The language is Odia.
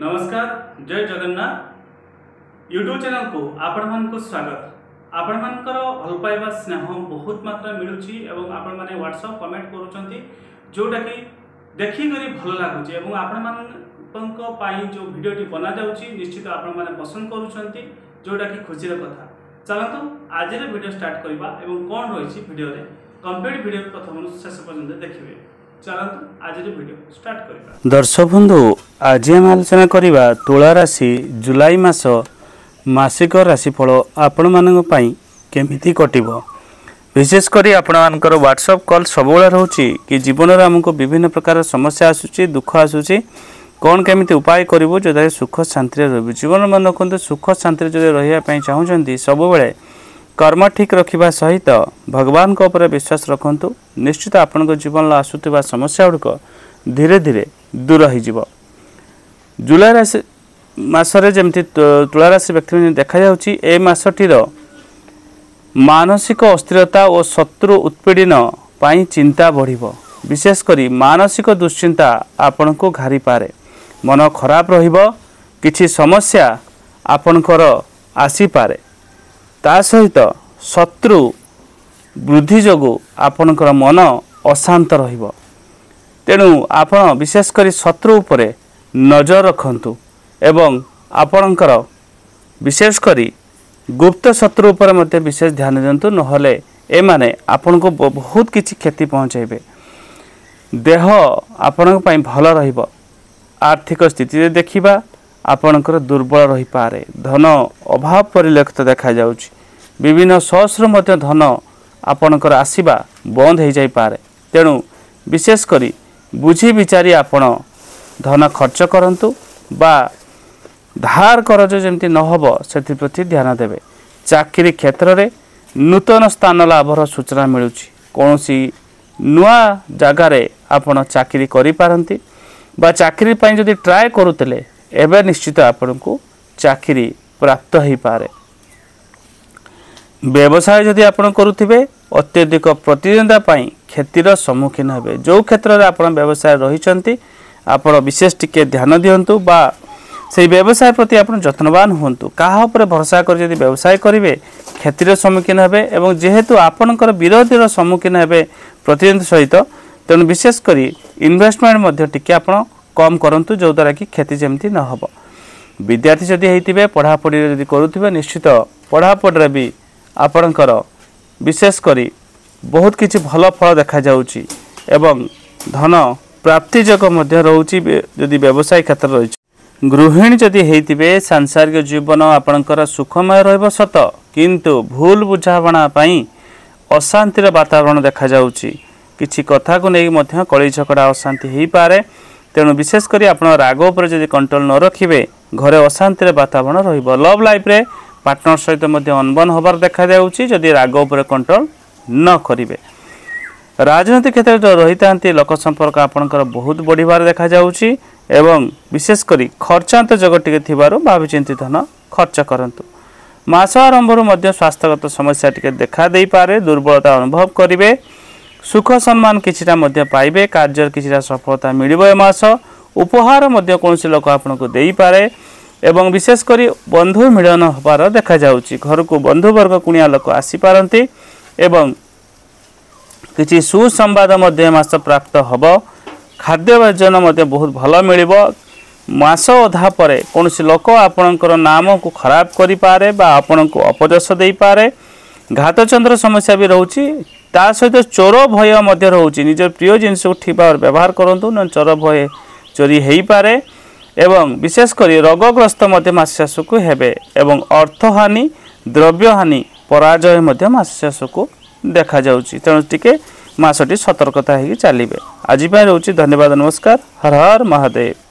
नमस्कार जय जगन्नाथ यूट्यूब चैनल को आपण को स्वागत ଆପଣମାନଙ୍କର ଭଲ ପାଇବା ସ୍ନେହ ବହୁତ ମାତ୍ରା ମିଳୁଛି ଏବଂ ଆପଣମାନେ ହ୍ୱାଟ୍ସଆପ୍ କମେଣ୍ଟ କରୁଛନ୍ତି ଯେଉଁଟାକି ଦେଖିକରି ଭଲ ଲାଗୁଛି ଏବଂ ଆପଣମାନଙ୍କ ପାଇଁ ଯେଉଁ ଭିଡ଼ିଓଟି ବନାଯାଉଛି ନିଶ୍ଚିତ ଆପଣମାନେ ପସନ୍ଦ କରୁଛନ୍ତି ଯେଉଁଟାକି ଖୁସିର କଥା ଚାଲନ୍ତୁ ଆଜିର ଭିଡ଼ିଓ ଷ୍ଟାର୍ଟ କରିବା ଏବଂ କ'ଣ ରହିଛି ଭିଡ଼ିଓରେ କମ୍ପ୍ଲିଟ୍ ଭିଡ଼ିଓ ପ୍ରଥମରୁ ଶେଷ ପର୍ଯ୍ୟନ୍ତ ଦେଖିବେ ଦର୍ଶକ ବନ୍ଧୁ ଆଜି ଆମେ ଆଲୋଚନା କରିବା ତୁଳା ରାଶି ଜୁଲାଇ ମାସ ମାସିକ ରାଶିଫଳ ଆପଣମାନଙ୍କ ପାଇଁ କେମିତି କଟିବ ବିଶେଷ କରି ଆପଣମାନଙ୍କର ହ୍ୱାଟ୍ସଅପ୍ କଲ୍ ସବୁବେଳେ ରହୁଛି କି ଜୀବନରେ ଆମକୁ ବିଭିନ୍ନ ପ୍ରକାର ସମସ୍ୟା ଆସୁଛି ଦୁଃଖ ଆସୁଛି କ'ଣ କେମିତି ଉପାୟ କରିବୁ ଯଦ୍ୱାରା ସୁଖ ଶାନ୍ତିରେ ରହିବୁ ଜୀବନ ମନେ ରଖନ୍ତୁ ସୁଖ ଶାନ୍ତିରେ ଯଦି ରହିବା ପାଇଁ ଚାହୁଁଛନ୍ତି ସବୁବେଳେ କର୍ମ ଠିକ୍ ରଖିବା ସହିତ ଭଗବାନଙ୍କ ଉପରେ ବିଶ୍ୱାସ ରଖନ୍ତୁ ନିଶ୍ଚିତ ଆପଣଙ୍କ ଜୀବନରେ ଆସୁଥିବା ସମସ୍ୟା ଗୁଡ଼ିକ ଧୀରେ ଧୀରେ ଦୂର ହୋଇଯିବ ଜୁଲାଇ ରାଶି ମାସରେ ଯେମିତି ତୁଳା ରାଶି ବ୍ୟକ୍ତିମାନେ ଦେଖାଯାଉଛି ଏ ମାସଟିର ମାନସିକ ଅସ୍ଥିରତା ଓ ଶତ୍ରୁ ଉତ୍ପୀଡ଼ନ ପାଇଁ ଚିନ୍ତା ବଢ଼ିବ ବିଶେଷ କରି ମାନସିକ ଦୁଶ୍ଚିନ୍ତା ଆପଣଙ୍କୁ ଘାରିପାରେ ମନ ଖରାପ ରହିବ କିଛି ସମସ୍ୟା ଆପଣଙ୍କର ଆସିପାରେ ତା ସହିତ ଶତ୍ରୁ ବୃଦ୍ଧି ଯୋଗୁଁ ଆପଣଙ୍କର ମନ ଅଶାନ୍ତ ରହିବ ତେଣୁ ଆପଣ ବିଶେଷ କରି ଶତ୍ରୁ ଉପରେ ନଜର ରଖନ୍ତୁ ଏବଂ ଆପଣଙ୍କର ବିଶେଷ କରି ଗୁପ୍ତ ଶତ୍ରୁ ଉପରେ ମଧ୍ୟ ବିଶେଷ ଧ୍ୟାନ ଦିଅନ୍ତୁ ନହେଲେ ଏମାନେ ଆପଣଙ୍କୁ ବହୁତ କିଛି କ୍ଷତି ପହଞ୍ଚାଇବେ ଦେହ ଆପଣଙ୍କ ପାଇଁ ଭଲ ରହିବ ଆର୍ଥିକ ସ୍ଥିତିରେ ଦେଖିବା ଆପଣଙ୍କର ଦୁର୍ବଳ ରହିପାରେ ଧନ ଅଭାବ ପରିଲକ୍ଷିତ ଦେଖାଯାଉଛି ବିଭିନ୍ନ ସସ୍ରୁ ମଧ୍ୟ ଧନ ଆପଣଙ୍କର ଆସିବା ବନ୍ଦ ହୋଇଯାଇପାରେ ତେଣୁ ବିଶେଷ କରି ବୁଝି ବିଚାରି ଆପଣ ଧନ ଖର୍ଚ୍ଚ କରନ୍ତୁ ବା ଧାର କରଜ ଯେମିତି ନ ହେବ ସେଥିପ୍ରତି ଧ୍ୟାନ ଦେବେ ଚାକିରି କ୍ଷେତ୍ରରେ ନୂତନ ସ୍ଥାନ ଲାଭର ସୂଚନା ମିଳୁଛି କୌଣସି ନୂଆ ଜାଗାରେ ଆପଣ ଚାକିରି କରିପାରନ୍ତି ବା ଚାକିରି ପାଇଁ ଯଦି ଟ୍ରାଏ କରୁଥିଲେ ଏବେ ନିଶ୍ଚିତ ଆପଣଙ୍କୁ ଚାକିରି ପ୍ରାପ୍ତ ହୋଇପାରେ ବ୍ୟବସାୟ ଯଦି ଆପଣ କରୁଥିବେ ଅତ୍ୟଧିକ ପ୍ରତିଦ୍ୱନ୍ଦ୍ୱିତା ପାଇଁ କ୍ଷତିର ସମ୍ମୁଖୀନ ହେବେ ଯେଉଁ କ୍ଷେତ୍ରରେ ଆପଣ ବ୍ୟବସାୟ ରହିଛନ୍ତି ଆପଣ ବିଶେଷ ଟିକିଏ ଧ୍ୟାନ ଦିଅନ୍ତୁ ବା ସେହି ବ୍ୟବସାୟ ପ୍ରତି ଆପଣ ଯତ୍ନବାନ ହୁଅନ୍ତୁ କାହା ଉପରେ ଭରସା କରି ଯଦି ବ୍ୟବସାୟ କରିବେ କ୍ଷତିର ସମ୍ମୁଖୀନ ହେବେ ଏବଂ ଯେହେତୁ ଆପଣଙ୍କର ବିରୋଧୀର ସମ୍ମୁଖୀନ ହେବେ ପ୍ରତିଦ୍ୱନ୍ଦ୍ୱୀ ସହିତ ତେଣୁ ବିଶେଷ କରି ଇନ୍ଭେଷ୍ଟମେଣ୍ଟ ମଧ୍ୟ ଟିକିଏ ଆପଣ କମ୍ କରନ୍ତୁ ଯେଉଁଦ୍ୱାରା କି କ୍ଷତି ଯେମିତି ନ ହେବ ବିଦ୍ୟାର୍ଥୀ ଯଦି ହେଇଥିବେ ପଢ଼ାପଢ଼ିରେ ଯଦି କରୁଥିବେ ନିଶ୍ଚିତ ପଢ଼ାପଢ଼ିରେ ବି ଆପଣଙ୍କର ବିଶେଷ କରି ବହୁତ କିଛି ଭଲ ଫଳ ଦେଖାଯାଉଛି ଏବଂ ଧନ ପ୍ରାପ୍ତି ଯୋଗ ମଧ୍ୟ ରହୁଛି ଯଦି ବ୍ୟବସାୟ କ୍ଷେତ୍ର ରହିଛି ଗୃହିଣୀ ଯଦି ହେଇଥିବେ ସାଂସାରିକ ଜୀବନ ଆପଣଙ୍କର ସୁଖମୟ ରହିବ ସତ କିନ୍ତୁ ଭୁଲ ବୁଝାମଣା ପାଇଁ ଅଶାନ୍ତିର ବାତାବରଣ ଦେଖାଯାଉଛି କିଛି କଥାକୁ ନେଇ ମଧ୍ୟ କଳି ଝଗଡ଼ା ଅଶାନ୍ତି ହେଇପାରେ ତେଣୁ ବିଶେଷ କରି ଆପଣ ରାଗ ଉପରେ ଯଦି କଣ୍ଟ୍ରୋଲ ନ ରଖିବେ ଘରେ ଅଶାନ୍ତିର ବାତାବରଣ ରହିବ ଲଭ୍ ଲାଇଫ୍ରେ ପାର୍ଟନର ସହିତ ମଧ୍ୟ ଅନବନ ହେବାର ଦେଖାଯାଉଛି ଯଦି ରାଗ ଉପରେ କଣ୍ଟ୍ରୋଲ ନ କରିବେ ରାଜନୀତି କ୍ଷେତ୍ରରେ ରହିଥାନ୍ତି ଲୋକ ସମ୍ପର୍କ ଆପଣଙ୍କର ବହୁତ ବଢ଼ିବାର ଦେଖାଯାଉଛି ଏବଂ ବିଶେଷ କରି ଖର୍ଚ୍ଚାନ୍ତ ଯୋଗ ଟିକେ ଥିବାରୁ ଭାବିଚିନ୍ତି ଧନ ଖର୍ଚ୍ଚ କରନ୍ତୁ ମାସ ଆରମ୍ଭରୁ ମଧ୍ୟ ସ୍ୱାସ୍ଥ୍ୟଗତ ସମସ୍ୟା ଟିକେ ଦେଖାଦେଇପାରେ ଦୁର୍ବଳତା ଅନୁଭବ କରିବେ ସୁଖ ସମ୍ମାନ କିଛିଟା ମଧ୍ୟ ପାଇବେ କାର୍ଯ୍ୟରେ କିଛିଟା ସଫଳତା ମିଳିବ ଏ ମାସ ଉପହାର ମଧ୍ୟ କୌଣସି ଲୋକ ଆପଣଙ୍କୁ ଦେଇପାରେ ଏବଂ ବିଶେଷ କରି ବନ୍ଧୁ ମିଳନ ହେବାର ଦେଖାଯାଉଛି ଘରକୁ ବନ୍ଧୁବର୍ଗ କୁଣିଆ ଲୋକ ଆସିପାରନ୍ତି ଏବଂ କିଛି ସୁସମ୍ବାଦ ମଧ୍ୟ ମାସ ପ୍ରାପ୍ତ ହେବ ଖାଦ୍ୟ ବ୍ୟଞ୍ଜନ ମଧ୍ୟ ବହୁତ ଭଲ ମିଳିବ ମାସ ଅଧା ପରେ କୌଣସି ଲୋକ ଆପଣଙ୍କର ନାମକୁ ଖରାପ କରିପାରେ ବା ଆପଣଙ୍କୁ ଅପଦେଶ ଦେଇପାରେ ଘାତଚନ୍ଦ୍ର ସମସ୍ୟା ବି ରହୁଛି ତା ସହିତ ଚୋର ଭୟ ମଧ୍ୟ ରହୁଛି ନିଜ ପ୍ରିୟ ଜିନିଷକୁ ଠିକ୍ ଭାବରେ ବ୍ୟବହାର କରନ୍ତୁ ନହେଲେ ଚୋର ଭୟ ଚୋରି ହେଇପାରେ এবং বিশেষ করে রোগগ্রস্ত মধ্যে মাছ চাষକୁ ହେବେ ଏବଂ ଅର୍ଥହାନି ଦ୍ରବ୍ୟହାନି ପରାଜୟ ମଧ୍ୟ ମାଛ ଚାଷକୁ ଦେଖାଯାଉଛି ତେଣୁ ଟିକେ ମାସଟି ସତର୍କତା ହେଇକି ଚାଲିବେ ଆଜି ପାଇଁ ରହୁଛି ଧନ୍ୟବାଦ ନମସ୍କାର ହର ହର ମହାଦେବ